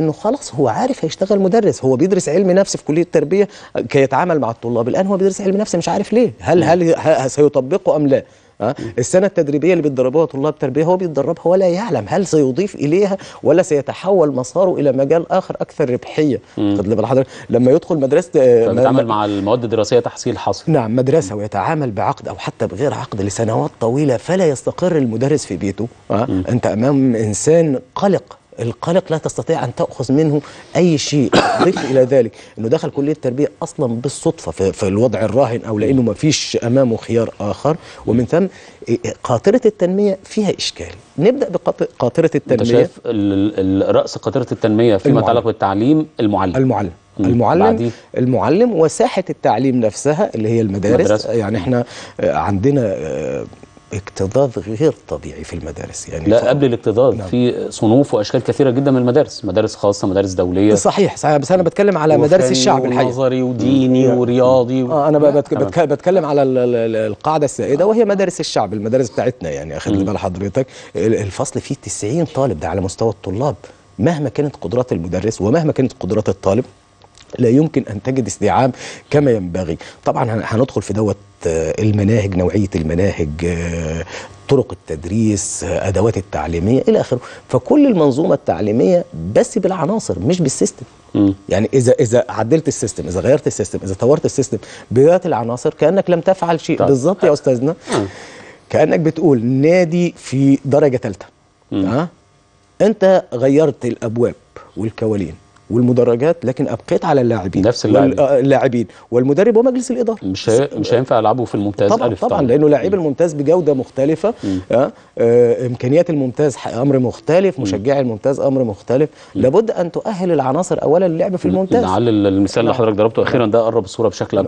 انه خلاص هو عارف هيشتغل مدرس هو بيدرس علم نفس في كليه التربيه كي يتعامل مع الطلاب الان هو بيدرس علم نفس مش عارف ليه هل هل سيطبقه ام لا أه؟ السنه التدريبيه اللي بيتدربوها طلاب تربيه هو بيتدربها ولا يعلم هل سيضيف اليها ولا سيتحول مساره الى مجال اخر اكثر ربحيه خد بال حضرتك لما يدخل مدرسه آه، بيتعامل مع المواد الدراسيه تحصيل حصري نعم مدرسه ويتعامل بعقد او حتى بغير عقد لسنوات طويله فلا يستقر المدرس في بيته أه؟ انت امام انسان قلق القلق لا تستطيع أن تأخذ منه أي شيء ضف إلى ذلك أنه دخل كلية التربية أصلا بالصدفة في, الوضع الراهن أو لأنه ما فيش أمامه خيار آخر ومن ثم قاطرة التنمية فيها إشكال نبدأ بقاطرة التنمية أنت شايف رأس قاطرة التنمية فيما يتعلق بالتعليم المعلم المعلم المعلم بعدين. المعلم وساحه التعليم نفسها اللي هي المدارس مدرسة. يعني احنا عندنا اكتظاظ غير طبيعي في المدارس يعني لا قبل الاكتظاظ نعم. في صنوف واشكال كثيره جدا من المدارس مدارس خاصه مدارس دوليه صحيح صحيح بس انا بتكلم على مدارس الشعب الحقيقي نظري وديني مم. ورياضي و... آه انا بتك... بتك... بتكلم على القاعده السائده وهي مدارس الشعب المدارس بتاعتنا يعني اخد بال حضرتك الفصل فيه 90 طالب ده على مستوى الطلاب مهما كانت قدرات المدرس ومهما كانت قدرات الطالب لا يمكن أن تجد استيعاب كما ينبغي طبعا هندخل في دوت آه، المناهج نوعية المناهج آه، طرق التدريس آه، أدوات التعليمية إلى آخره فكل المنظومة التعليمية بس بالعناصر مش بالسيستم يعني إذا إذا عدلت السيستم إذا غيرت السيستم إذا طورت السيستم بذات العناصر كأنك لم تفعل شيء طيب. بالظبط يا أستاذنا كأنك بتقول نادي في درجة ثالثة ها أنت غيرت الأبواب والكوالين والمدرجات لكن ابقيت على اللاعبين نفس آه، اللاعبين والمدرب ومجلس الاداره مش هي... مش هينفع العبه في الممتاز طبعا طبعا, طبعا لانه لاعب الممتاز بجوده مختلفه آه،, آه امكانيات الممتاز امر مختلف مشجعي الممتاز امر مختلف م. لابد ان تؤهل العناصر اولا للعب في الممتاز لعل المثال اللي نعم. حضرتك ضربته اخيرا ده قرب الصوره بشكل